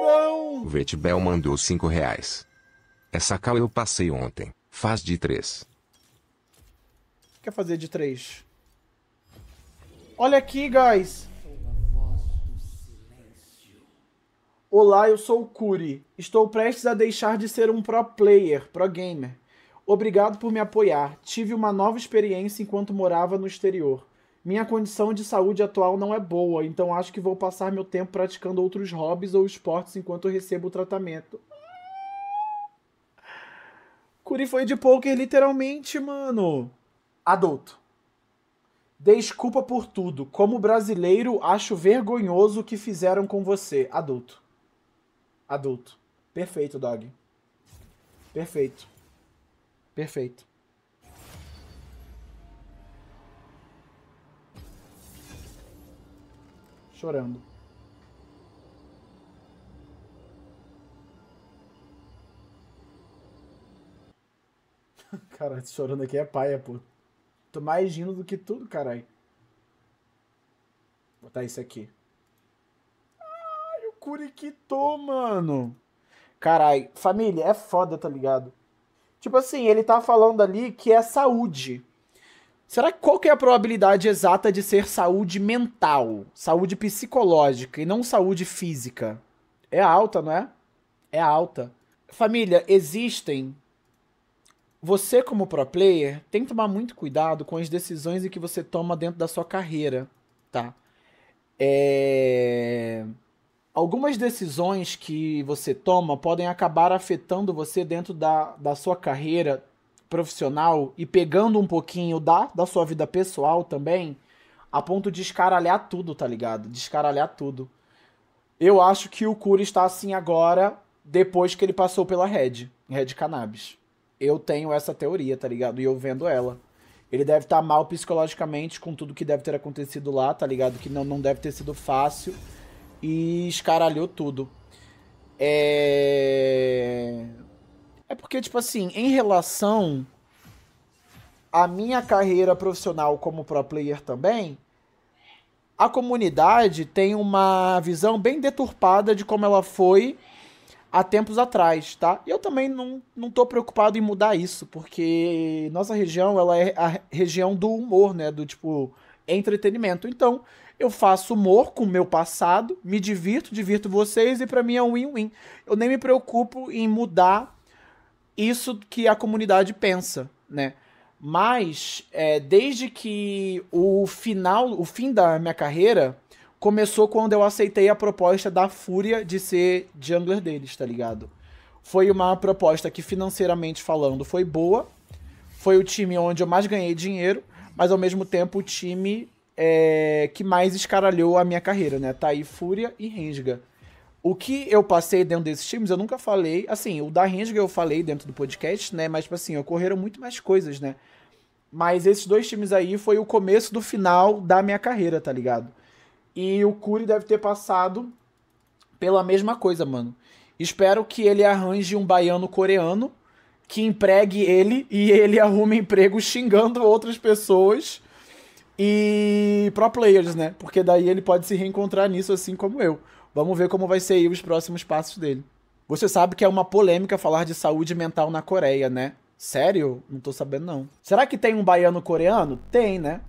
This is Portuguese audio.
Não! Vetbel mandou 5 reais. Essa cal eu passei ontem. Faz de 3. Quer fazer de 3? Olha aqui, guys! Olá, eu sou o Curi. Estou prestes a deixar de ser um pro player, pro gamer. Obrigado por me apoiar. Tive uma nova experiência enquanto morava no exterior. Minha condição de saúde atual não é boa, então acho que vou passar meu tempo praticando outros hobbies ou esportes enquanto recebo o tratamento. Curi foi de poker literalmente, mano. Adulto. Desculpa por tudo. Como brasileiro, acho vergonhoso o que fizeram com você. Adulto. Adulto. Perfeito, dog. Perfeito. Perfeito. chorando. Cara, chorando aqui é paia, pô. Tô mais rindo do que tudo, carai. Vou botar isso aqui. Ai, o Kurikitou, mano. Carai, família, é foda, tá ligado? Tipo assim, ele tá falando ali que é saúde. Será que qual que é a probabilidade exata de ser saúde mental, saúde psicológica e não saúde física? É alta, não é? É alta. Família, existem. Você, como pro player, tem que tomar muito cuidado com as decisões que você toma dentro da sua carreira, tá? É... Algumas decisões que você toma podem acabar afetando você dentro da, da sua carreira profissional e pegando um pouquinho da, da sua vida pessoal também, a ponto de escaralhar tudo, tá ligado? Descaralhar tudo. Eu acho que o Cura está assim agora, depois que ele passou pela Red, Red Cannabis. Eu tenho essa teoria, tá ligado? E eu vendo ela. Ele deve estar tá mal psicologicamente com tudo que deve ter acontecido lá, tá ligado? Que não, não deve ter sido fácil. E escaralhou tudo. É... É porque, tipo assim, em relação à minha carreira profissional como pro player também, a comunidade tem uma visão bem deturpada de como ela foi há tempos atrás, tá? E eu também não, não tô preocupado em mudar isso, porque nossa região, ela é a região do humor, né? Do tipo, entretenimento. Então, eu faço humor com o meu passado, me divirto, divirto vocês e para mim é um win-win. Eu nem me preocupo em mudar isso que a comunidade pensa, né? Mas é, desde que o final, o fim da minha carreira começou quando eu aceitei a proposta da Fúria de ser jungler deles, tá ligado? Foi uma proposta que financeiramente falando foi boa, foi o time onde eu mais ganhei dinheiro, mas ao mesmo tempo o time é, que mais escaralhou a minha carreira, né? Tá aí Fúria e Rensga. O que eu passei dentro desses times, eu nunca falei. Assim, o da Renga eu falei dentro do podcast, né? Mas, tipo assim, ocorreram muito mais coisas, né? Mas esses dois times aí foi o começo do final da minha carreira, tá ligado? E o Curi deve ter passado pela mesma coisa, mano. Espero que ele arranje um baiano coreano que empregue ele e ele arrume emprego xingando outras pessoas e pro players, né? Porque daí ele pode se reencontrar nisso assim como eu. Vamos ver como vai ser os próximos passos dele. Você sabe que é uma polêmica falar de saúde mental na Coreia, né? Sério? Não tô sabendo, não. Será que tem um baiano coreano? Tem, né?